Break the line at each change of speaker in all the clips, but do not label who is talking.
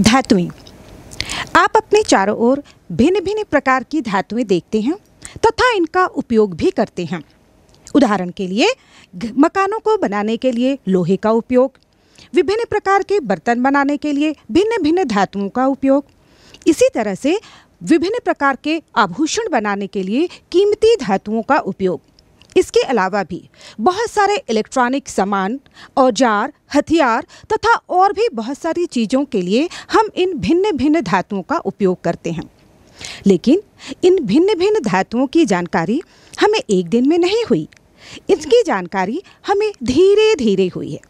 धातुएं आप अपने चारों ओर भिन्न भिन्न प्रकार की धातुएं देखते हैं तथा इनका उपयोग भी करते हैं उदाहरण के लिए मकानों को बनाने के लिए लोहे का उपयोग विभिन्न प्रकार के बर्तन बनाने के लिए भिन्न भिन्न धातुओं का उपयोग इसी तरह से विभिन्न प्रकार के आभूषण बनाने के लिए कीमती धातुओं का उपयोग इसके अलावा भी बहुत सारे इलेक्ट्रॉनिक सामान औजार हथियार तथा और भी बहुत सारी चीज़ों के लिए हम इन भिन्न भिन्न धातुओं का उपयोग करते हैं लेकिन इन भिन्न भिन्न धातुओं की जानकारी हमें एक दिन में नहीं हुई इसकी जानकारी हमें धीरे धीरे हुई है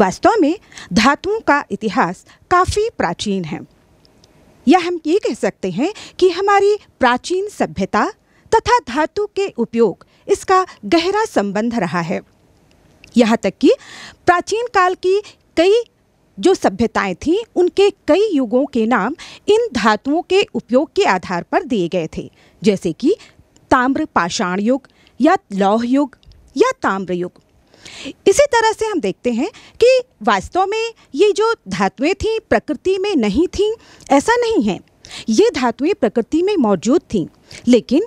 वास्तव में धातुओं का इतिहास काफ़ी प्राचीन है या हम ये कह सकते हैं कि हमारी प्राचीन सभ्यता तथा धातु के उपयोग इसका गहरा संबंध रहा है यहाँ तक कि प्राचीन काल की कई जो सभ्यताएं थीं उनके कई युगों के नाम इन धातुओं के उपयोग के आधार पर दिए गए थे जैसे कि ताम्र पाषाण युग या लौह युग या ताम्र युग इसी तरह से हम देखते हैं कि वास्तव में ये जो धातुएं थीं प्रकृति में नहीं थीं ऐसा नहीं है ये धातुएं प्रकृति में मौजूद थीं लेकिन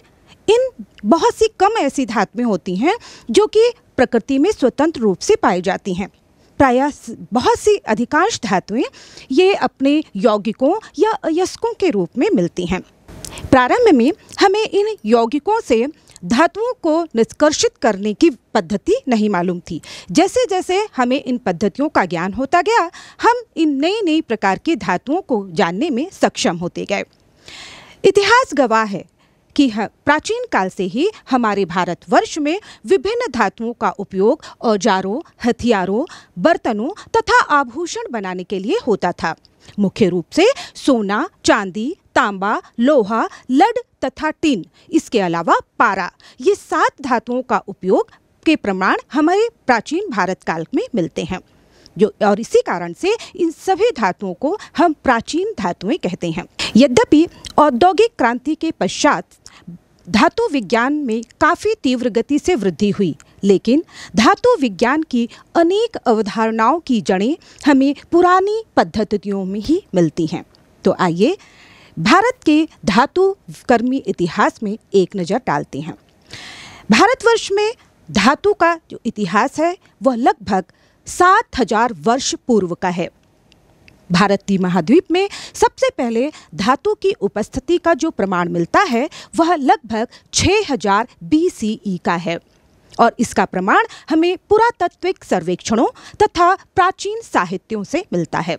इन बहुत सी कम ऐसी धातुएं होती हैं जो कि प्रकृति में स्वतंत्र रूप से पाई जाती हैं प्रायः बहुत सी अधिकांश धातुएं ये अपने यौगिकों या अयस्कों के रूप में मिलती हैं प्रारंभ में हमें इन यौगिकों से धातुओं को निष्कर्षित करने की पद्धति नहीं मालूम थी जैसे जैसे हमें इन पद्धतियों का ज्ञान होता गया हम इन नई नई प्रकार की धातुओं को जानने में सक्षम होते गए इतिहास गवाह है कि प्राचीन काल से ही हमारे भारतवर्ष में विभिन्न धातुओं का उपयोग औजारों हथियारों बर्तनों तथा आभूषण बनाने के लिए होता था मुख्य रूप से सोना चांदी तांबा लोहा लड तथा टिन इसके अलावा पारा ये सात धातुओं का उपयोग के प्रमाण हमारे प्राचीन भारत काल में मिलते हैं जो और इसी कारण से इन सभी धातुओं को हम प्राचीन धातुएं कहते हैं यद्यपि औद्योगिक क्रांति के पश्चात धातु विज्ञान में काफ़ी तीव्र गति से वृद्धि हुई लेकिन धातु विज्ञान की अनेक अवधारणाओं की जड़ें हमें पुरानी पद्धतियों में ही मिलती हैं तो आइए भारत के धातु कर्मी इतिहास में एक नज़र डालते हैं भारतवर्ष में धातु का जो इतिहास है वह लगभग सात हजार वर्ष पूर्व का है भारतीय महाद्वीप में सबसे पहले धातु की उपस्थिति का जो प्रमाण मिलता है वह लगभग 6000 हजार e का है और इसका प्रमाण हमें पुरातत्विक सर्वेक्षणों तथा प्राचीन साहित्यों से मिलता है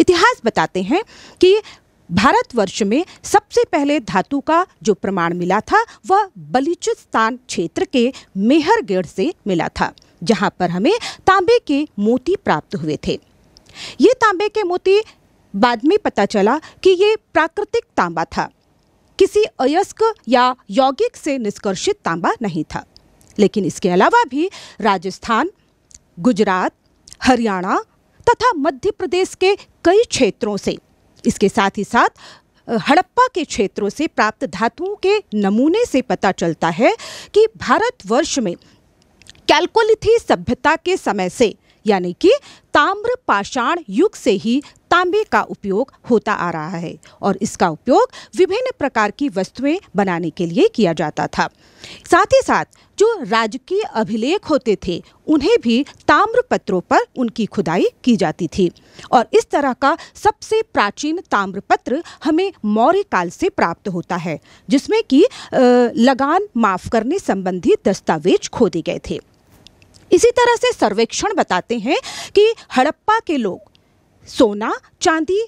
इतिहास बताते हैं कि भारतवर्ष में सबसे पहले धातु का जो प्रमाण मिला था वह बलूचिस्तान क्षेत्र के मेहरगढ़ से मिला था जहां पर हमें तांबे के मोती प्राप्त हुए थे ये तांबे के मोती बाद में पता चला कि ये प्राकृतिक तांबा था किसी अयस्क या यौगिक से निष्कर्षित तांबा नहीं था लेकिन इसके अलावा भी राजस्थान गुजरात हरियाणा तथा मध्य प्रदेश के कई क्षेत्रों से इसके साथ ही साथ हड़प्पा के क्षेत्रों से प्राप्त धातुओं के नमूने से पता चलता है कि भारतवर्ष में कैलकोलिथी सभ्यता के समय से यानी कि ताम्र पाषाण युग से ही तांबे का उपयोग होता आ रहा है और इसका उपयोग विभिन्न प्रकार की वस्तुएं बनाने के लिए किया जाता था साथ ही साथ जो राजकीय अभिलेख होते थे उन्हें भी ताम्र पत्रों पर उनकी खुदाई की जाती थी और इस तरह का सबसे प्राचीन ताम्र पत्र हमें मौर्य काल से प्राप्त होता है जिसमें कि लगान माफ़ करने संबंधी दस्तावेज खोदे गए थे इसी तरह से सर्वेक्षण बताते हैं कि हड़प्पा के लोग सोना चांदी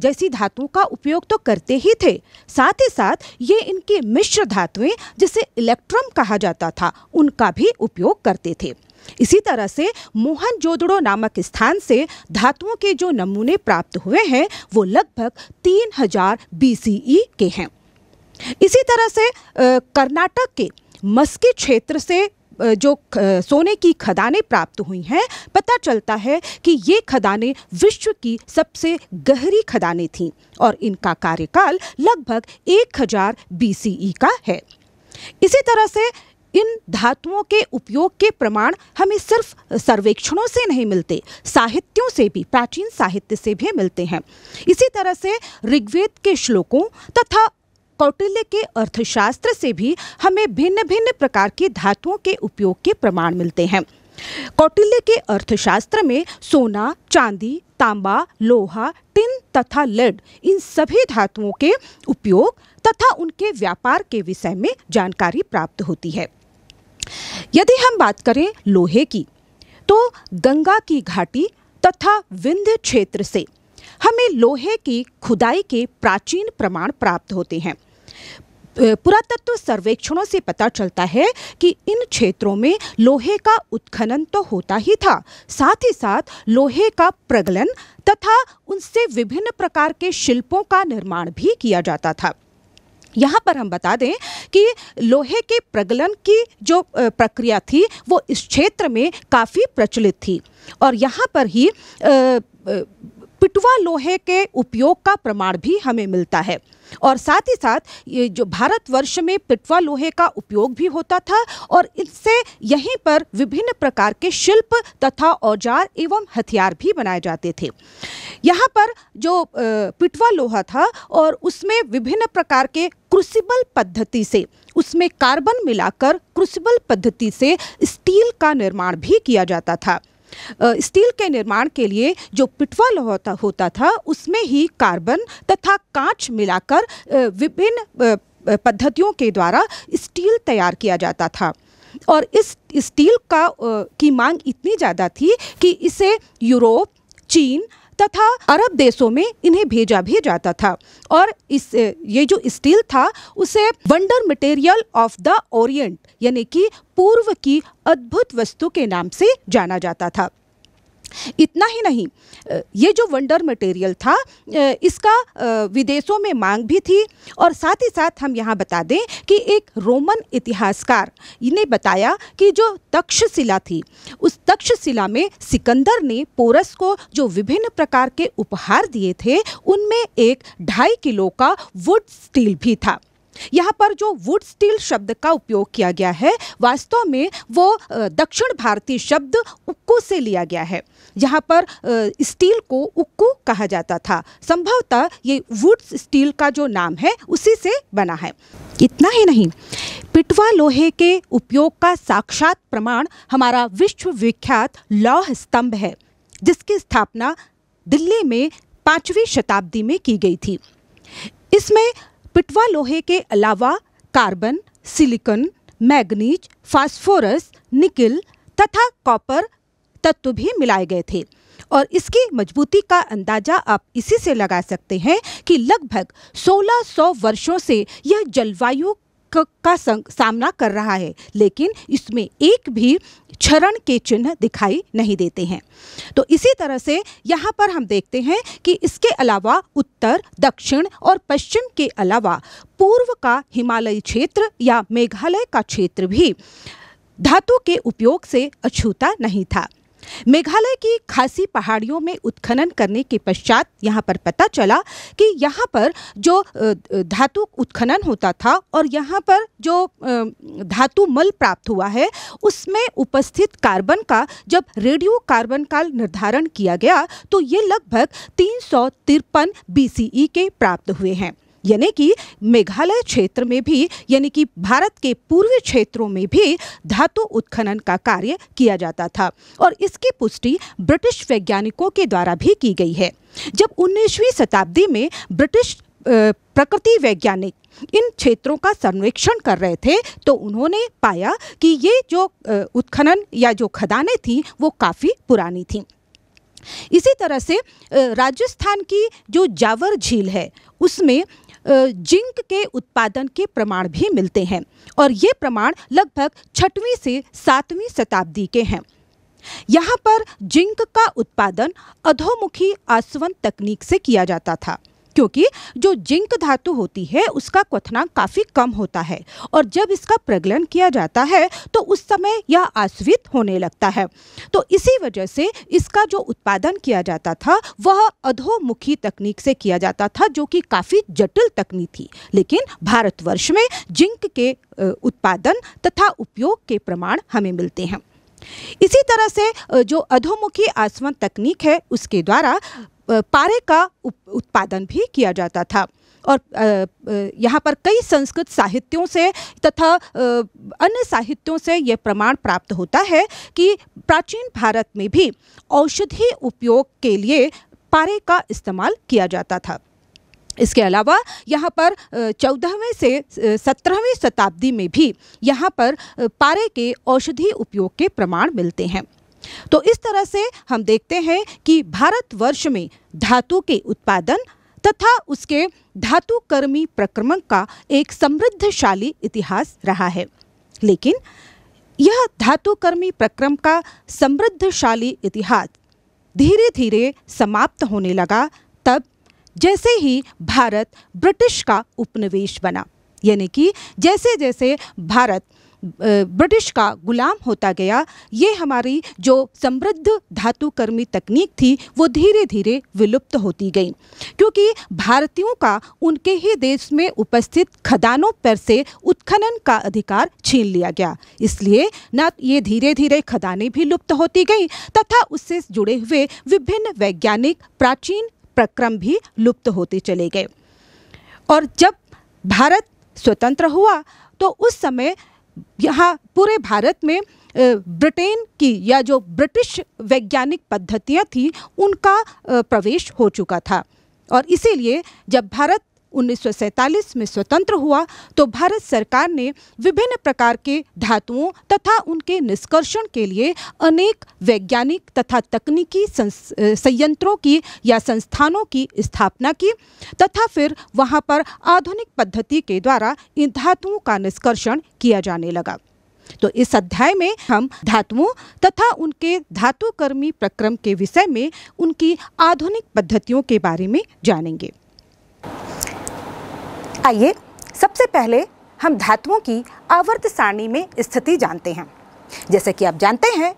जैसी धातुओं का उपयोग तो करते ही थे साथ ही साथ ये इनके मिश्र धातुएं जिसे इलेक्ट्रम कहा जाता था उनका भी उपयोग करते थे इसी तरह से मोहन जोदड़ो नामक स्थान से धातुओं के जो नमूने प्राप्त हुए हैं वो लगभग तीन हजार बी के हैं इसी तरह से कर्नाटक के मस्की क्षेत्र से जो सोने की खदानें प्राप्त हुई हैं पता चलता है कि ये खदानें विश्व की सबसे गहरी खदानें थीं और इनका कार्यकाल लगभग 1000 हजार e का है इसी तरह से इन धातुओं के उपयोग के प्रमाण हमें सिर्फ सर्वेक्षणों से नहीं मिलते साहित्यों से भी प्राचीन साहित्य से भी मिलते हैं इसी तरह से ऋग्वेद के श्लोकों तथा कौटिल्य के अर्थशास्त्र से भी हमें भिन्न भिन्न प्रकार के धातुओं के उपयोग के प्रमाण मिलते हैं कौटिल्य के अर्थशास्त्र में सोना चांदी तांबा लोहा टिन तथा लेड इन सभी धातुओं के उपयोग तथा उनके व्यापार के विषय में जानकारी प्राप्त होती है यदि हम बात करें लोहे की तो गंगा की घाटी तथा विंध्य क्षेत्र से हमें लोहे की खुदाई के प्राचीन प्रमाण प्राप्त होते हैं पुरातत्व सर्वेक्षणों से पता चलता है कि इन क्षेत्रों में लोहे का उत्खनन तो होता ही था साथ ही साथ लोहे का प्रगलन तथा उनसे विभिन्न प्रकार के शिल्पों का निर्माण भी किया जाता था यहाँ पर हम बता दें कि लोहे के प्रगलन की जो प्रक्रिया थी वो इस क्षेत्र में काफ़ी प्रचलित थी और यहाँ पर ही पिटवा लोहे के उपयोग का प्रमाण भी हमें मिलता है और साथ ही साथ ये जो भारतवर्ष में पिटवा लोहे का उपयोग भी होता था और इससे यहीं पर विभिन्न प्रकार के शिल्प तथा औजार एवं हथियार भी बनाए जाते थे यहाँ पर जो पिटवा लोहा था और उसमें विभिन्न प्रकार के क्रूसिबल पद्धति से उसमें कार्बन मिलाकर क्रूसिबल पद्धति से स्टील का निर्माण भी किया जाता था स्टील के निर्माण के लिए जो पिटवल होता होता था उसमें ही कार्बन तथा कांच मिलाकर विभिन्न पद्धतियों के द्वारा स्टील तैयार किया जाता था और इस स्टील का की मांग इतनी ज़्यादा थी कि इसे यूरोप चीन जाता था अरब देशों में इन्हें भेजा भी जाता था और इस ये जो स्टील था उसे wonder material of the orient यानी कि पूर्व की अद्भुत वस्तु के नाम से जाना जाता था इतना ही नहीं ये जो वंडर मटेरियल था इसका विदेशों में मांग भी थी और साथ ही साथ हम यहाँ बता दें कि एक रोमन इतिहासकार ने बताया कि जो तक्षशिला थी उस तक्षशिला में सिकंदर ने पोरस को जो विभिन्न प्रकार के उपहार दिए थे उनमें एक ढाई किलो का वुड स्टील भी था यहाँ पर जो वुड स्टील शब्द का उपयोग किया गया है वास्तव में वो दक्षिण भारतीय शब्द उक्कू से लिया गया है यहाँ पर स्टील को उक्कू कहा जाता था संभवतः ये वुड स्टील का जो नाम है उसी से बना है इतना ही नहीं पिटवा लोहे के उपयोग का साक्षात प्रमाण हमारा विश्वविख्यात लौह स्तंभ है जिसकी स्थापना दिल्ली में पाँचवीं शताब्दी में की गई थी इसमें पिटवा लोहे के अलावा carbon silicon, manganese phosphorus nickel तथा कॉपर तत्व भी मिलाए गए थे और इसकी मजबूती का अंदाजा आप इसी से लगा सकते हैं कि लगभग 1600 वर्षों से यह जलवायु का सामना कर रहा है लेकिन इसमें एक भी क्षरण के चिन्ह दिखाई नहीं देते हैं तो इसी तरह से यहाँ पर हम देखते हैं कि इसके अलावा उत्तर दक्षिण और पश्चिम के अलावा पूर्व का हिमालयी क्षेत्र या मेघालय का क्षेत्र भी धातु के उपयोग से अछूता नहीं था मेघालय की खासी पहाड़ियों में उत्खनन करने के पश्चात यहाँ पर पता चला कि यहाँ पर जो धातु उत्खनन होता था और यहाँ पर जो धातु मल प्राप्त हुआ है उसमें उपस्थित कार्बन का जब रेडियो कार्बन का निर्धारण किया गया तो ये लगभग तीन सौ तिरपन बीसीई e के प्राप्त हुए हैं यानी कि मेघालय क्षेत्र में भी यानी कि भारत के पूर्वी क्षेत्रों में भी धातु उत्खनन का कार्य किया जाता था और इसकी पुष्टि ब्रिटिश वैज्ञानिकों के द्वारा भी की गई है जब 19वीं शताब्दी में ब्रिटिश प्रकृति वैज्ञानिक इन क्षेत्रों का सर्वेक्षण कर रहे थे तो उन्होंने पाया कि ये जो उत्खनन या जो खदानें थीं वो काफ़ी पुरानी थीं इसी तरह से राजस्थान की जो जावर झील है उसमें जिंक के उत्पादन के प्रमाण भी मिलते हैं और ये प्रमाण लगभग छठवीं से सातवीं शताब्दी के हैं यहाँ पर जिंक का उत्पादन अधोमुखी आसवन तकनीक से किया जाता था क्योंकि जो जिंक धातु होती है उसका क्वथनांक काफ़ी कम होता है और जब इसका प्रगलन किया जाता है तो उस समय यह आश्रित होने लगता है तो इसी वजह से इसका जो उत्पादन किया जाता था वह अधोमुखी तकनीक से किया जाता था जो कि काफ़ी जटिल तकनीक थी लेकिन भारतवर्ष में जिंक के उत्पादन तथा उपयोग के प्रमाण हमें मिलते हैं इसी तरह से जो अधोमुखी आसवन तकनीक है उसके द्वारा पारे का उत्पादन भी किया जाता था और यहाँ पर कई संस्कृत साहित्यों से तथा अन्य साहित्यों से यह प्रमाण प्राप्त होता है कि प्राचीन भारत में भी औषधि उपयोग के लिए पारे का इस्तेमाल किया जाता था इसके अलावा यहाँ पर चौदहवें से सत्रहवीं शताब्दी में भी यहाँ पर पारे के औषधि उपयोग के प्रमाण मिलते हैं तो इस तरह से हम देखते हैं कि भारतवर्ष में धातु के उत्पादन तथा उसके धातुकर्मी प्रक्रमण का एक समृद्धशाली इतिहास रहा है लेकिन यह धातुकर्मी प्रक्रम का समृद्धशाली इतिहास धीरे धीरे समाप्त होने लगा तब जैसे ही भारत ब्रिटिश का उपनिवेश बना यानी कि जैसे जैसे भारत ब्रिटिश का गुलाम होता गया ये हमारी जो समृद्ध धातुकर्मी तकनीक थी वो धीरे धीरे विलुप्त होती गई क्योंकि भारतीयों का उनके ही देश में उपस्थित खदानों पर से उत्खनन का अधिकार छीन लिया गया इसलिए न ये धीरे धीरे खदानें भी लुप्त होती गई तथा उससे जुड़े हुए विभिन्न वैज्ञानिक प्राचीन प्रक्रम भी लुप्त होते चले गए और जब भारत स्वतंत्र हुआ तो उस समय यहाँ पूरे भारत में ब्रिटेन की या जो ब्रिटिश वैज्ञानिक पद्धतियाँ थी उनका प्रवेश हो चुका था और इसीलिए जब भारत 1947 में स्वतंत्र हुआ तो भारत सरकार ने विभिन्न प्रकार के धातुओं तथा उनके निष्कर्षण के लिए अनेक वैज्ञानिक तथा तकनीकी संयंत्रों की या संस्थानों की स्थापना की तथा फिर वहाँ पर आधुनिक पद्धति के द्वारा इन धातुओं का निष्कर्षण किया जाने लगा तो इस अध्याय में हम धातुओं तथा उनके धातुकर्मी प्रक्रम के विषय में उनकी आधुनिक पद्धतियों के बारे में जानेंगे आइए सबसे पहले हम धातुओं की आवर्त सारणी में स्थिति जानते हैं जैसे कि आप जानते हैं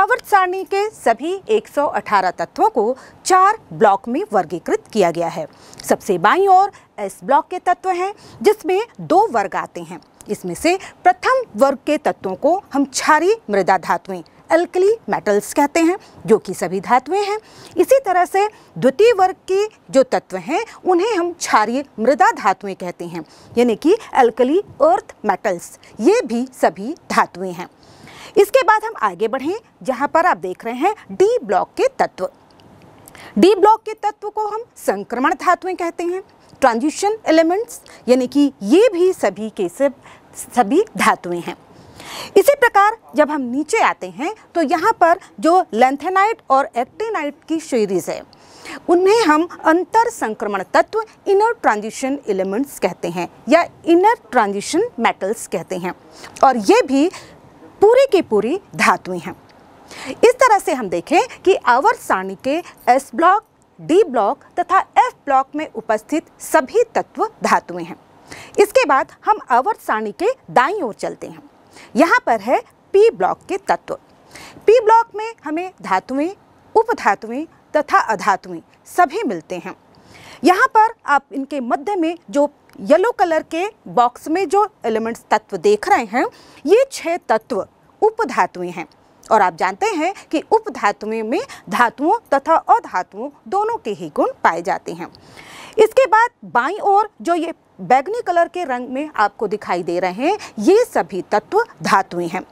आवर्त सारणी के सभी 118 तत्वों को चार ब्लॉक में वर्गीकृत किया गया है सबसे बाई ओर एस ब्लॉक के तत्व हैं जिसमें दो वर्ग आते हैं इसमें से प्रथम वर्ग के तत्वों को हम क्षारी मृदा धातुएं अल्कली मेटल्स कहते हैं जो कि सभी धातुएं हैं इसी तरह से द्वितीय वर्ग के जो तत्व हैं उन्हें हम क्षारीय मृदा धातुएं कहते हैं यानी कि अल्कली अर्थ मेटल्स ये भी सभी धातुएं हैं इसके बाद हम आगे बढ़ें जहाँ पर आप देख रहे हैं डी ब्लॉक के तत्व डी ब्लॉक के तत्व को हम संक्रमण धातुएं कहते हैं ट्रांजिशन एलिमेंट्स यानी कि ये भी सभी के सभी धातुएं हैं इसी प्रकार जब हम नीचे आते हैं तो यहाँ पर जो लेंथेनाइट और एक्टेनाइट की श्रेणीज है उन्हें हम अंतर संक्रमण तत्व इनर ट्रांजिशन एलिमेंट्स कहते हैं या इनर ट्रांजिशन मेटल्स कहते हैं और ये भी पूरी की पूरी धातुएं हैं इस तरह से हम देखें कि आवर सारणी के एस ब्लॉक डी ब्लॉक तथा एफ ब्लॉक में उपस्थित सभी तत्व धातुएं हैं इसके बाद हम आवर सारणी के दाई ओर चलते हैं यहाँ पर है पी ब्लॉक के तत्व पी ब्लॉक में हमें धातुएं उपधातुएं तथा अधातुएं सभी मिलते हैं यहाँ पर आप इनके मध्य में जो येलो कलर के बॉक्स में जो एलिमेंट्स तत्व देख रहे हैं ये छह तत्व उपधातुएं हैं और आप जानते हैं कि उपधातुएं में धातुओं तथा अधातुओं दोनों के ही गुण पाए जाते हैं इसके बाद बाई और जो ये बैगनी कलर के रंग में आपको दिखाई दे रहे हैं ये सभी तत्व धातुएं हैं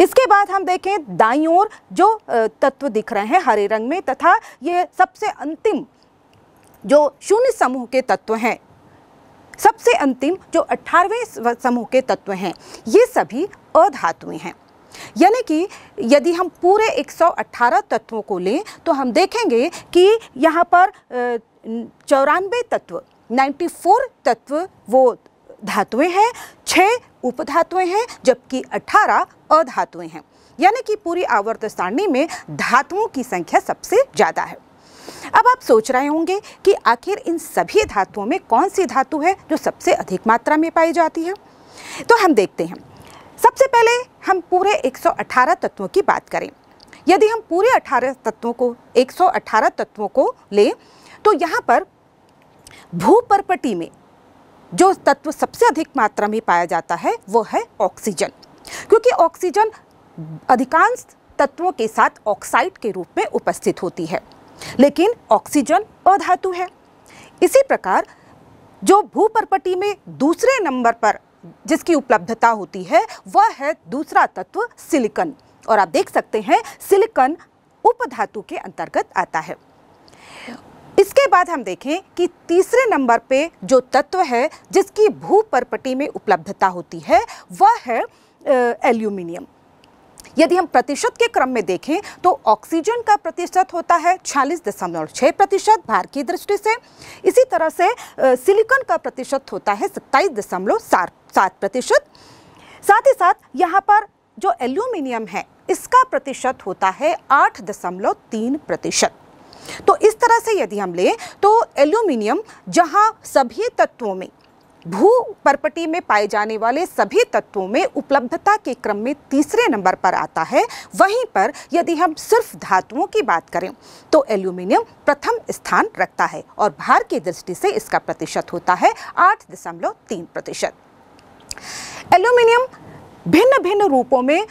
इसके बाद हम देखें दाई ओर जो तत्व दिख रहे हैं हरे रंग में तथा ये सबसे अंतिम जो शून्य समूह के तत्व हैं सबसे अंतिम जो अट्ठारहवें समूह के तत्व हैं ये सभी अधातुएं हैं यानी कि यदि हम पूरे 118 तत्वों को लें तो हम देखेंगे कि यहाँ पर चौरानवे तत्व 94 तत्व वो धातुएं हैं छः उपधातुएं हैं जबकि 18 अधातुएं हैं यानी कि पूरी आवर्त सारणी में धातुओं की संख्या सबसे ज़्यादा है अब आप सोच रहे होंगे कि आखिर इन सभी धातुओं में कौन सी धातु है जो सबसे अधिक मात्रा में पाई जाती है तो हम देखते हैं सबसे पहले हम पूरे 118 तत्वों की बात करें यदि हम पूरे 18 तत्वों को 118 तत्वों को लें तो यहाँ पर भूपर्पटी में जो तत्व सबसे अधिक मात्रा में पाया जाता है वो है ऑक्सीजन क्योंकि ऑक्सीजन अधिकांश तत्वों के साथ ऑक्साइड के रूप में उपस्थित होती है लेकिन ऑक्सीजन अधातु है इसी प्रकार जो भूपर्पटी में दूसरे नंबर पर जिसकी उपलब्धता होती है वह है दूसरा तत्व सिलिकन और आप देख सकते हैं सिलिकन उपधातु के अंतर्गत आता है इसके बाद हम देखें कि तीसरे नंबर पे जो तत्व है जिसकी भू परपटी में उपलब्धता होती है वह है एल्यूमिनियम यदि हम प्रतिशत के क्रम में देखें तो ऑक्सीजन का प्रतिशत होता है छियालीस दशमलव छः प्रतिशत भार की दृष्टि से इसी तरह से सिलिकॉन का प्रतिशत होता है सत्ताईस दशमलव सात प्रतिशत साथ ही साथ यहाँ पर जो एल्यूमिनियम है इसका प्रतिशत होता है आठ दशमलव तीन प्रतिशत तो इस तरह से यदि हम लें तो एल्यूमिनियम जहाँ सभी तत्वों में भू परपटी में पाए जाने वाले सभी तत्वों में उपलब्धता के क्रम में तीसरे नंबर पर आता है वहीं पर यदि हम सिर्फ धातुओं की बात करें तो एल्यूमिनियम प्रथम स्थान रखता है और भार की दृष्टि से इसका प्रतिशत होता है आठ दशमलव तीन प्रतिशत एल्यूमिनियम भिन्न भिन्न रूपों में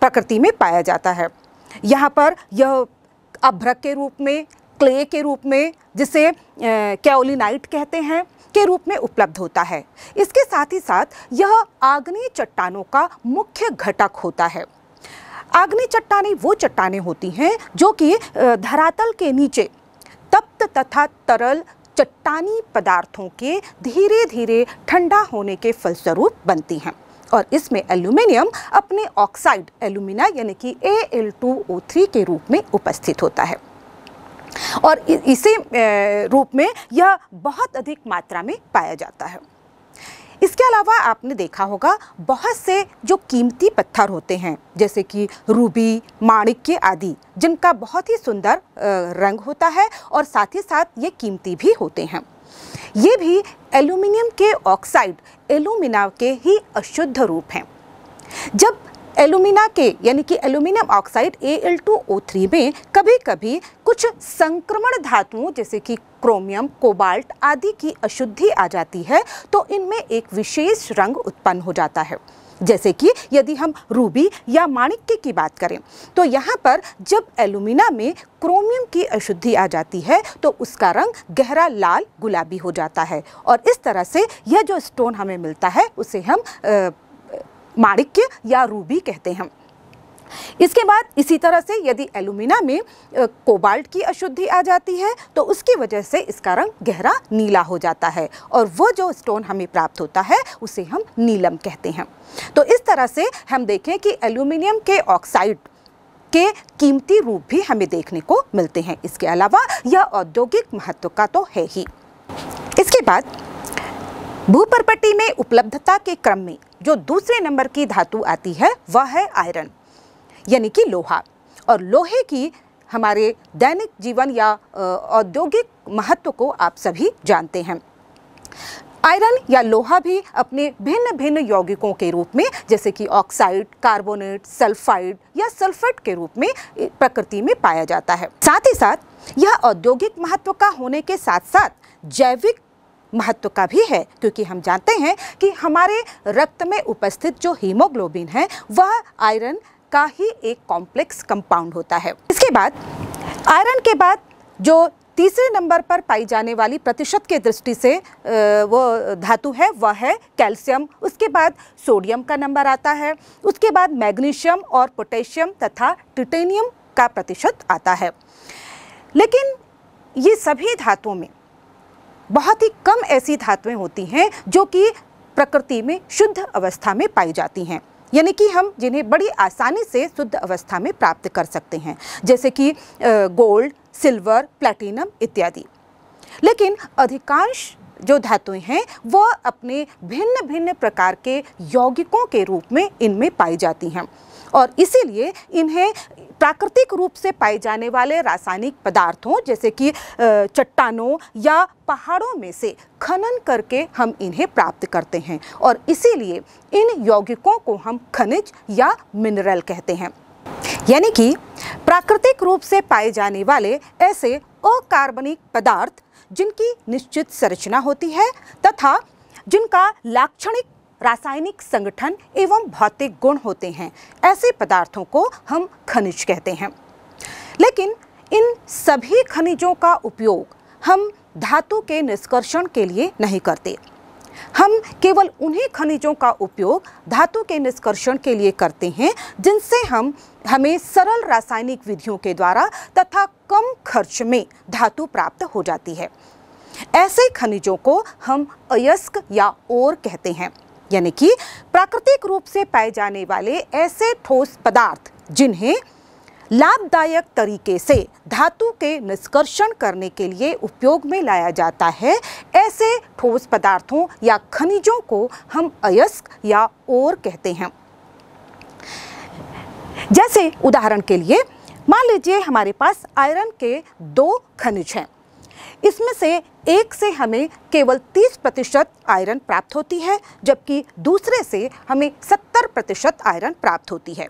प्रकृति में पाया जाता है यहाँ पर यह अभ्रक के रूप में क्ले के रूप में जिसे कैओलिनाइट कहते हैं के रूप में उपलब्ध होता है इसके साथ ही साथ यह आग्नेय चट्टानों का मुख्य घटक होता है आग्नेय चट्टानें वो चट्टानें होती हैं जो कि धरातल के नीचे तप्त तथा तरल चट्टानी पदार्थों के धीरे धीरे ठंडा होने के फलस्वरूप बनती हैं और इसमें एल्यूमिनियम अपने ऑक्साइड एल्यूमिना यानी कि ए के रूप में उपस्थित होता है और इसी रूप में यह बहुत अधिक मात्रा में पाया जाता है इसके अलावा आपने देखा होगा बहुत से जो कीमती पत्थर होते हैं जैसे कि रूबी माणिक्य आदि जिनका बहुत ही सुंदर रंग होता है और साथ ही साथ ये कीमती भी होते हैं ये भी एल्यूमिनियम के ऑक्साइड एलुमिना के ही अशुद्ध रूप हैं जब एलुमिना के यानी कि एल्यूमिनियम ऑक्साइड Al2O3 में कभी कभी कुछ संक्रमण धातुओं जैसे कि क्रोमियम कोबाल्ट आदि की अशुद्धि आ जाती है तो इनमें एक विशेष रंग उत्पन्न हो जाता है जैसे कि यदि हम रूबी या माणिक्य की बात करें तो यहाँ पर जब एलुमिना में क्रोमियम की अशुद्धि आ जाती है तो उसका रंग गहरा लाल गुलाबी हो जाता है और इस तरह से यह जो स्टोन हमें मिलता है उसे हम माणिक्य या रूबी कहते हैं इसके बाद इसी तरह से यदि एलुमिना में कोबाल्ट की अशुद्धि आ जाती है तो उसकी वजह से इसका रंग गहरा नीला हो जाता है और वो जो स्टोन हमें प्राप्त होता है उसे हम नीलम कहते हैं तो इस तरह से हम देखें कि एल्यूमिनियम के ऑक्साइड के कीमती रूप भी हमें देखने को मिलते हैं इसके अलावा यह औद्योगिक महत्व का तो है ही इसके बाद भूपरपट्टी में उपलब्धता के क्रम में जो दूसरे नंबर की धातु आती है वह है आयरन यानी कि लोहा और लोहे की हमारे दैनिक जीवन या औद्योगिक महत्व को आप सभी जानते हैं आयरन या लोहा भी अपने भिन्न भिन्न यौगिकों के रूप में जैसे कि ऑक्साइड कार्बोनेट सल्फाइड या सल्फेट के रूप में प्रकृति में पाया जाता है साथ ही साथ यह औद्योगिक महत्व का होने के साथ साथ जैविक महत्व का भी है क्योंकि हम जानते हैं कि हमारे रक्त में उपस्थित जो हीमोग्लोबिन है वह आयरन का ही एक कॉम्प्लेक्स कंपाउंड होता है इसके बाद आयरन के बाद जो तीसरे नंबर पर पाई जाने वाली प्रतिशत के दृष्टि से वो धातु है वह है कैल्शियम उसके बाद सोडियम का नंबर आता है उसके बाद मैग्नीशियम और पोटेशियम तथा टिटेनियम का प्रतिशत आता है लेकिन ये सभी धातुओं में बहुत ही कम ऐसी धातुएं होती हैं जो कि प्रकृति में शुद्ध अवस्था में पाई जाती हैं यानी कि हम जिन्हें बड़ी आसानी से शुद्ध अवस्था में प्राप्त कर सकते हैं जैसे कि गोल्ड सिल्वर प्लैटिनम इत्यादि लेकिन अधिकांश जो धातुएं हैं वह अपने भिन्न भिन्न प्रकार के यौगिकों के रूप में इनमें पाई जाती हैं और इसीलिए इन्हें प्राकृतिक रूप से पाए जाने वाले रासायनिक पदार्थों जैसे कि चट्टानों या पहाड़ों में से खनन करके हम इन्हें प्राप्त करते हैं और इसीलिए इन यौगिकों को हम खनिज या मिनरल कहते हैं यानी कि प्राकृतिक रूप से पाए जाने वाले ऐसे अकार्बनिक पदार्थ जिनकी निश्चित संरचना होती है तथा जिनका लाक्षणिक रासायनिक संगठन एवं भौतिक गुण होते हैं ऐसे पदार्थों को हम खनिज कहते हैं लेकिन इन सभी खनिजों का उपयोग हम धातु के निष्कर्षण के लिए नहीं करते हम केवल उन्हीं खनिजों का उपयोग धातु के निष्कर्षण के लिए करते हैं जिनसे हम हमें सरल रासायनिक विधियों के द्वारा तथा कम खर्च में धातु प्राप्त हो जाती है ऐसे खनिजों को हम अयस्क या ओर कहते हैं यानी कि प्राकृतिक रूप से पाए जाने वाले ऐसे ठोस पदार्थ जिन्हें लाभदायक तरीके से धातु के निष्कर्षण करने के लिए उपयोग में लाया जाता है ऐसे ठोस पदार्थों या खनिजों को हम अयस्क या ओर कहते हैं जैसे उदाहरण के लिए मान लीजिए हमारे पास आयरन के दो खनिज हैं इसमें से एक से हमें केवल 30 प्रतिशत आयरन प्राप्त होती है जबकि दूसरे से हमें 70 प्रतिशत आयरन प्राप्त होती है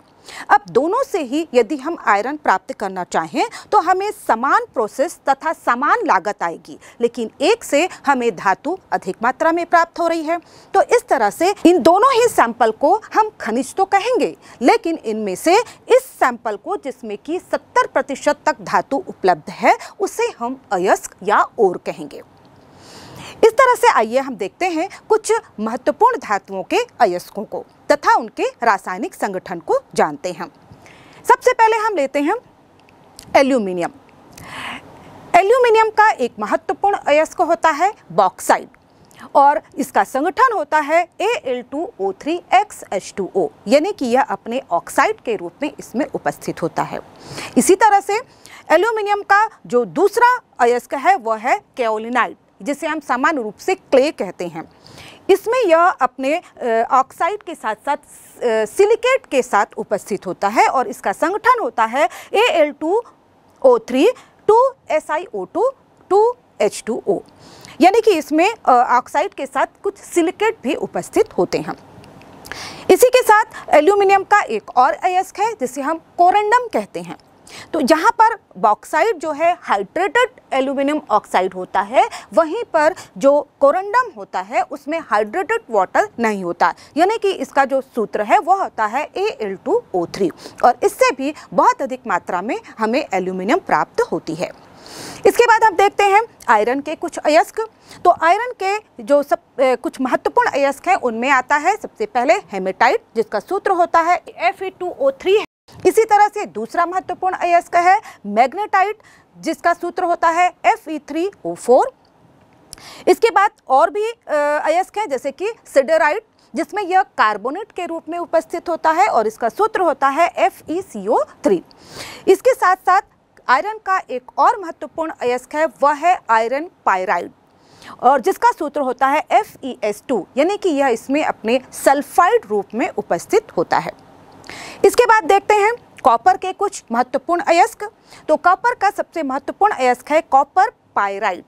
अब दोनों से ही यदि हम आयरन प्राप्त करना चाहें तो हमें समान प्रोसेस तथा समान लागत आएगी लेकिन एक से हमें धातु अधिक मात्रा में प्राप्त हो रही है तो इस तरह से इन दोनों ही सैंपल को हम खनिज तो कहेंगे लेकिन इनमें से इस सैंपल को जिसमें कि 70 प्रतिशत तक धातु उपलब्ध है उसे हम अयस्क या ओर कहेंगे इस तरह से आइए हम देखते हैं कुछ महत्वपूर्ण धातुओं के अयस्कों को तथा उनके रासायनिक संगठन को जानते हैं सबसे पहले हम लेते हैं एल्यूमिनियम एल्यूमिनियम का एक महत्वपूर्ण अयस्क होता है बॉक्साइड और इसका संगठन होता है A L two O three X H two O यानी कि यह अपने ऑक्साइड के रूप में इसमें उपस्थित होता है इसी तरह से एल्यूमिनियम का जो दूसरा अयस्क है वह है केओलिनाइट जिसे हम सामान्य रूप से क्ले कहते हैं इसमें यह अपने ऑक्साइड के साथ साथ सिलिकेट के साथ उपस्थित होता है और इसका संगठन होता है A L two O three two S I O two two H two O यानी कि इसमें ऑक्साइड के साथ कुछ सिलिकेट भी उपस्थित होते हैं इसी के साथ एल्यूमिनियम का एक और अयस्क है जिसे हम कोरेंडम कहते हैं तो जहाँ पर बॉक्साइड जो है हाइड्रेटेड एल्यूमिनियम ऑक्साइड होता है वहीं पर जो कोरेंडम होता है उसमें हाइड्रेटेड वाटर नहीं होता यानी कि इसका जो सूत्र है वह होता है ए और इससे भी बहुत अधिक मात्रा में हमें एल्यूमिनियम प्राप्त होती है इसके बाद हम देखते हैं आयरन के कुछ अयस्क तो आयरन के जो सब ए, कुछ महत्वपूर्ण अयस्क हैं उनमें आता है सबसे पहले हेमेटाइट जिसका सूत्र होता है एफ इसी तरह से दूसरा महत्वपूर्ण अयस्क है मैग्नेटाइट जिसका सूत्र होता है एफ इसके बाद और भी अयस्क हैं जैसे कि सिडेराइट जिसमें यह कार्बोनेट के रूप में उपस्थित होता है और इसका सूत्र होता है FeCO3। इसके साथ साथ आयरन का एक और महत्वपूर्ण अयस्क है वह है आयरन पायराइड और जिसका सूत्र होता है एफ ई एस टू यानी कि यह इसमें अपने सल्फाइड रूप में उपस्थित होता है इसके बाद देखते हैं कॉपर के कुछ महत्वपूर्ण अयस्क तो कॉपर का सबसे महत्वपूर्ण अयस्क है कॉपर पायराइड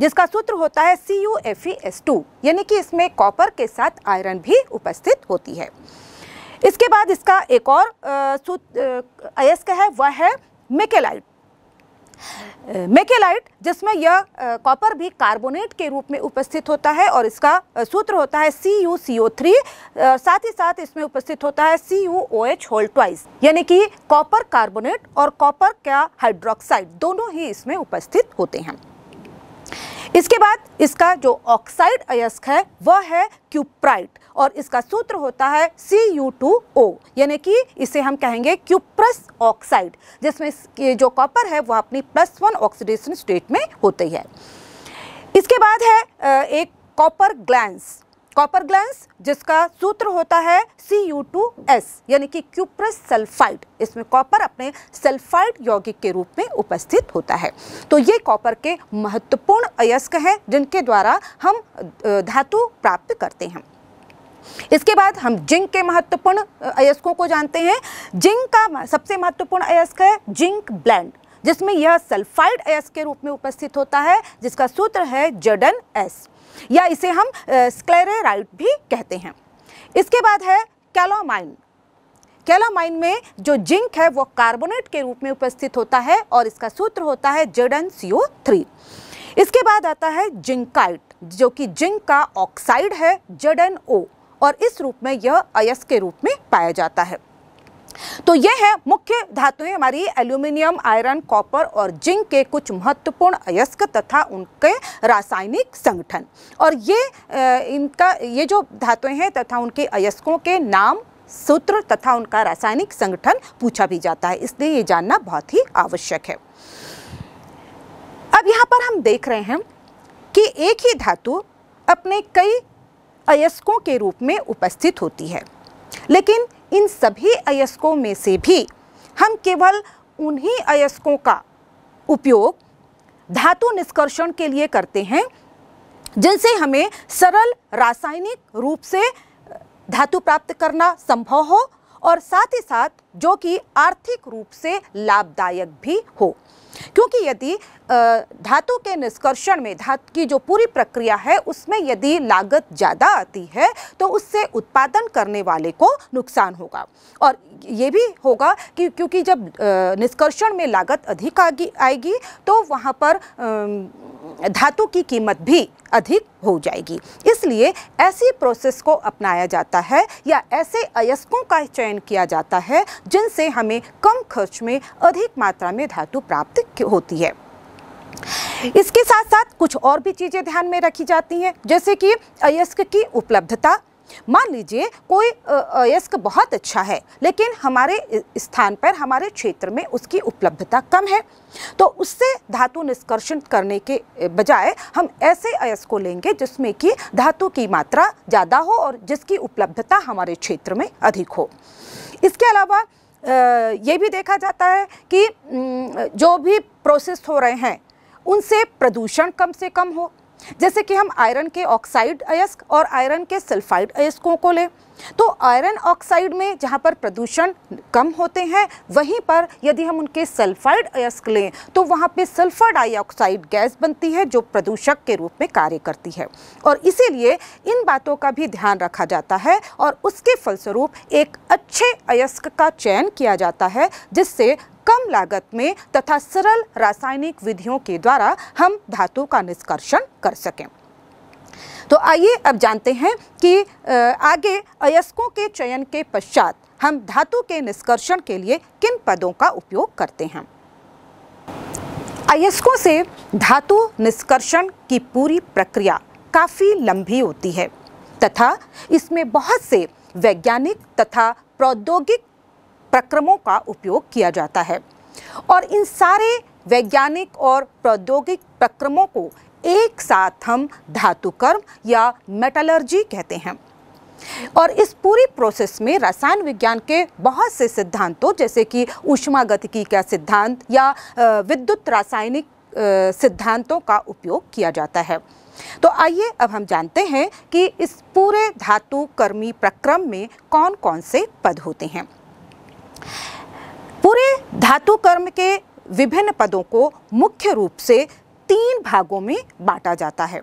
जिसका सूत्र होता है C U F E S two यानी कि इसमें कॉपर के साथ आयरन भी उपस्थित होती है इसके बाद इसका एक और अयस्क है वह है मेकेलाइट मेकेलाइट जिसमें यह कॉपर भी कार्बोनेट के रूप में उपस्थित होता है और इसका सूत्र होता है C you see O three साथ ही साथ इसमें उपस्थित होता है C U O H whole twice यानी कि कॉपर कार्बोनेट और कॉपर का हाइड्रोक्साइड दोनों ही इसमें उपस्थित होते हैं इसके बाद इसका जो ऑक्साइड अयस्क है वह है क्यूप्राइट और इसका सूत्र होता है सी यू टू ओ यानी कि इसे हम कहेंगे क्यूप्रस ऑक्साइड जिसमें जो कॉपर है वह अपनी प्लस वन ऑक्सीडेशन स्टेट में होती है इसके बाद है एक कॉपर ग्लैंस कॉपर ग्लैंस जिसका सूत्र होता है सी यू टू एस यानी कि क्यूप्रस सल्फाइड इसमें कॉपर अपने सल्फाइड यौगिक के रूप में उपस्थित होता है तो ये कॉपर के महत्वपूर्ण अयस्क हैं जिनके द्वारा हम धातु प्राप्त करते हैं इसके बाद हम जिंक के महत्वपूर्ण अयस्कों को जानते हैं जिंक का सबसे महत्वपूर्ण अयस्क है जिंक ब्लैंड जिसमें यह सल्फाइड अयस्क के रूप में उपस्थित होता है जिसका सूत्र है जडन एस या इसे हम स्क्लेराइट भी कहते हैं इसके बाद है कैलोमाइन कैलोमाइन में जो जिंक है वो कार्बोनेट के रूप में उपस्थित होता है और इसका सूत्र होता है जेडन थ्री इसके बाद आता है जिंकाइट जो कि जिंक का ऑक्साइड है एन ओ और इस रूप में यह अयस के रूप में पाया जाता है तो ये है मुख्य धातुएं हमारी एल्यूमिनियम आयरन कॉपर और जिंक के कुछ महत्वपूर्ण अयस्क तथा उनके रासायनिक संगठन और ये इनका ये जो धातुएं हैं तथा उनके अयस्कों के नाम सूत्र तथा उनका रासायनिक संगठन पूछा भी जाता है इसलिए ये जानना बहुत ही आवश्यक है अब यहाँ पर हम देख रहे हैं कि एक ही धातु अपने कई अयस्कों के रूप में उपस्थित होती है लेकिन इन सभी अयस्कों में से भी हम केवल उन्हीं अयस्कों का उपयोग धातु निष्कर्षण के लिए करते हैं जिनसे हमें सरल रासायनिक रूप से धातु प्राप्त करना संभव हो और साथ ही साथ जो कि आर्थिक रूप से लाभदायक भी हो क्योंकि यदि धातु के निष्कर्षण में धातु की जो पूरी प्रक्रिया है उसमें यदि लागत ज़्यादा आती है तो उससे उत्पादन करने वाले को नुकसान होगा और ये भी होगा कि क्योंकि जब निष्कर्षण में लागत अधिक आएगी तो वहाँ पर धातु की कीमत भी अधिक हो जाएगी इसलिए ऐसी प्रोसेस को अपनाया जाता है या ऐसे अयस्कों का चयन किया जाता है जिनसे हमें कम खर्च में अधिक मात्रा में धातु प्राप्त होती है इसके साथ साथ कुछ और भी चीज़ें ध्यान में रखी जाती हैं जैसे कि अयस्क की उपलब्धता मान लीजिए कोई अयस्क बहुत अच्छा है लेकिन हमारे स्थान पर हमारे क्षेत्र में उसकी उपलब्धता कम है तो उससे धातु निष्कर्षण करने के बजाय हम ऐसे अयस्क को लेंगे जिसमें कि धातु की मात्रा ज़्यादा हो और जिसकी उपलब्धता हमारे क्षेत्र में अधिक हो इसके अलावा ये भी देखा जाता है कि जो भी प्रोसेस हो रहे हैं उनसे प्रदूषण कम से कम हो जैसे कि हम आयरन के ऑक्साइड अयस्क और आयरन के सल्फाइड अयस्कों को लें तो आयरन ऑक्साइड में जहाँ पर प्रदूषण कम होते हैं वहीं पर यदि हम उनके सल्फाइड अयस्क लें तो वहाँ पे सल्फर डाइऑक्साइड गैस बनती है जो प्रदूषक के रूप में कार्य करती है और इसीलिए इन बातों का भी ध्यान रखा जाता है और उसके फलस्वरूप एक अच्छे अयस्क का चयन किया जाता है जिससे कम लागत में तथा सरल रासायनिक विधियों के द्वारा हम धातु का निष्कर्षण कर सकें तो आइए अब जानते हैं कि आगे अयस्कों के चयन के पश्चात हम धातु के निष्कर्षण के लिए किन पदों का उपयोग करते हैं अयस्कों से धातु निष्कर्षण की पूरी प्रक्रिया काफ़ी लंबी होती है तथा इसमें बहुत से वैज्ञानिक तथा प्रौद्योगिक प्रक्रमों का उपयोग किया जाता है और इन सारे वैज्ञानिक और प्रौद्योगिक प्रक्रमों को एक साथ हम धातुकर्म या मेटलर्जी कहते हैं और इस पूरी प्रोसेस में रसायन विज्ञान के बहुत से सिद्धांतों जैसे कि ऊष्मागतिकी का सिद्धांत या विद्युत रासायनिक सिद्धांतों का उपयोग किया जाता है तो आइए अब हम जानते हैं कि इस पूरे धातु कर्मी प्रक्रम में कौन कौन से पद होते हैं पूरे धातु कर्म के विभिन्न पदों को मुख्य रूप से तीन भागों में बांटा जाता है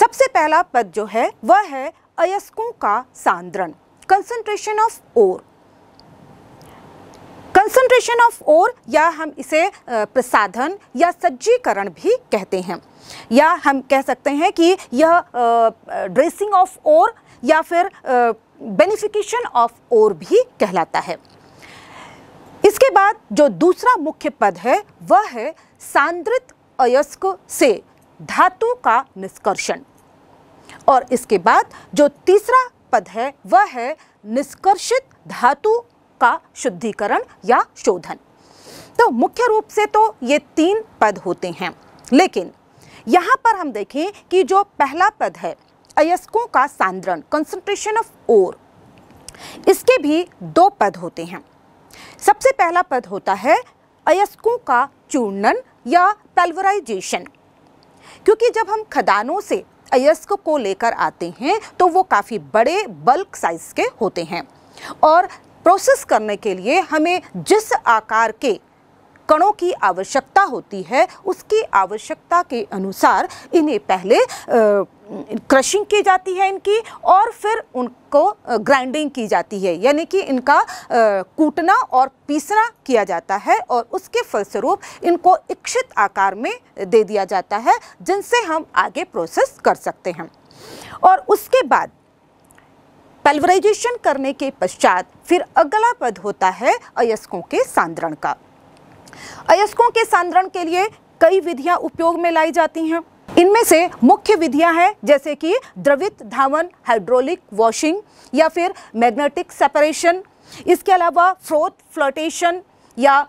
सबसे पहला पद जो है वह है अयस्कों का सांद्रण concentration of ore concentration of ore या हम इसे प्रसाधन या सज्जीकरण भी कहते हैं या हम कह सकते हैं कि यह ड्रेसिंग ऑफ ओर या फिर बेनिफिकेशन ऑफ ओर भी कहलाता है इसके बाद जो दूसरा मुख्य पद है वह है सांद्रित अयस्क से धातु का निष्कर्षण और इसके बाद जो तीसरा पद है वह है निष्कर्षित धातु का शुद्धिकरण या शोधन तो मुख्य रूप से तो ये तीन पद होते हैं लेकिन यहाँ पर हम देखें कि जो पहला पद है अयस्कों का सांद्रण कंसंट्रेशन ऑफ ओर इसके भी दो पद होते हैं सबसे पहला पद होता है अयस्कों का चूर्णन या पेल्वराइजेशन क्योंकि जब हम खदानों से अयस्क को लेकर आते हैं तो वो काफ़ी बड़े बल्क साइज के होते हैं और प्रोसेस करने के लिए हमें जिस आकार के कणों की आवश्यकता होती है उसकी आवश्यकता के अनुसार इन्हें पहले आ, क्रशिंग की जाती है इनकी और फिर उनको ग्राइंडिंग की जाती है यानी कि इनका कूटना और पीसना किया जाता है और उसके फलस्वरूप इनको इक्षित आकार में दे दिया जाता है जिनसे हम आगे प्रोसेस कर सकते हैं और उसके बाद पल्वराइजेशन करने के पश्चात फिर अगला पद होता है अयस्कों के सांद्रण का अयस्कों के सांद्रण के लिए कई विधियां उपयोग में लाई जाती हैं इनमें से मुख्य विधियां हैं जैसे कि द्रवित धावन हाइड्रोलिक वॉशिंग या फिर मैग्नेटिक सेपरेशन इसके अलावा फ्रोथ फ्लोटेशन या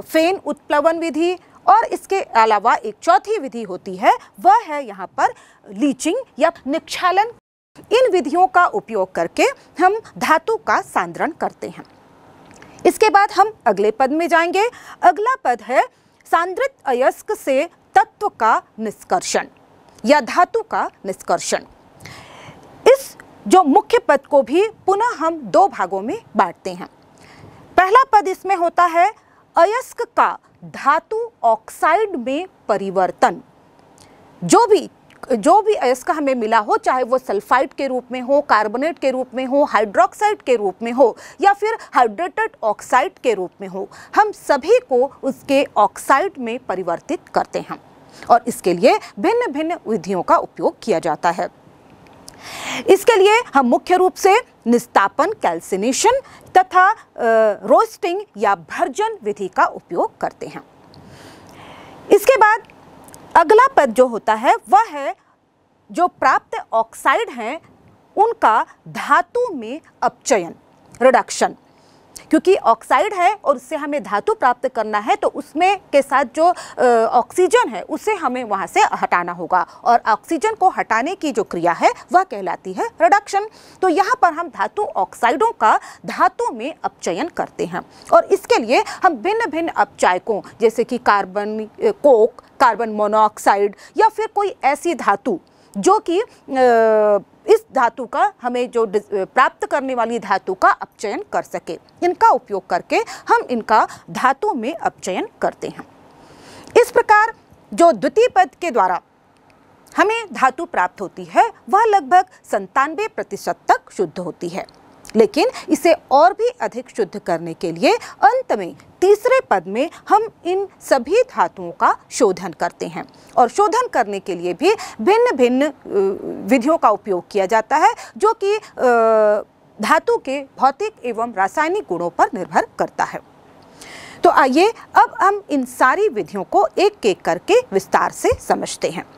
फेन उत्प्लवन विधि और इसके अलावा एक चौथी विधि होती है वह है यहाँ पर लीचिंग या निक्षालन इन विधियों का उपयोग करके हम धातु का सांद्रण करते हैं इसके बाद हम अगले पद में जाएंगे अगला पद है सांद्रित अयस्क से तत्व का निष्कर्षण या धातु का निष्कर्षण इस जो मुख्य पद को भी पुनः हम दो भागों में बांटते हैं पहला पद इसमें होता है अयस्क का धातु ऑक्साइड में परिवर्तन जो भी जो भी अयस्क हमें मिला हो चाहे वो सल्फाइड के रूप में हो कार्बोनेट के रूप में हो हाइड्रोक्साइड के रूप में हो या फिर हाइड्रेटेड ऑक्साइड के रूप में हो हम सभी को उसके ऑक्साइड में परिवर्तित करते हैं और इसके लिए भिन्न भिन्न विधियों का उपयोग किया जाता है इसके लिए हम मुख्य रूप से निस्तापन कैल्सिनेशन तथा रोस्टिंग या भर्जन विधि का उपयोग करते हैं इसके बाद अगला पद जो होता है वह है जो प्राप्त ऑक्साइड हैं उनका धातु में अपचयन रिडक्शन क्योंकि ऑक्साइड है और उससे हमें धातु प्राप्त करना है तो उसमें के साथ जो ऑक्सीजन है उसे हमें वहाँ से हटाना होगा और ऑक्सीजन को हटाने की जो क्रिया है वह कहलाती है रिडक्शन तो यहाँ पर हम धातु ऑक्साइडों का धातु में अपचयन करते हैं और इसके लिए हम भिन्न भिन्न अपचायकों जैसे कि कार्बन कोक कार्बन मोनोऑक्साइड या फिर कोई ऐसी धातु जो कि धातु का हमें जो प्राप्त करने वाली धातु का अपचयन कर सके इनका उपयोग करके हम इनका धातु में अपचयन करते हैं इस प्रकार जो द्वितीय पद के द्वारा हमें धातु प्राप्त होती है वह लगभग संतानवे प्रतिशत तक शुद्ध होती है लेकिन इसे और भी अधिक शुद्ध करने के लिए अंत में तीसरे पद में हम इन सभी धातुओं का शोधन करते हैं और शोधन करने के लिए भी भिन्न भिन्न विधियों का उपयोग किया जाता है जो कि धातु के भौतिक एवं रासायनिक गुणों पर निर्भर करता है तो आइए अब हम इन सारी विधियों को एक एक करके विस्तार से समझते हैं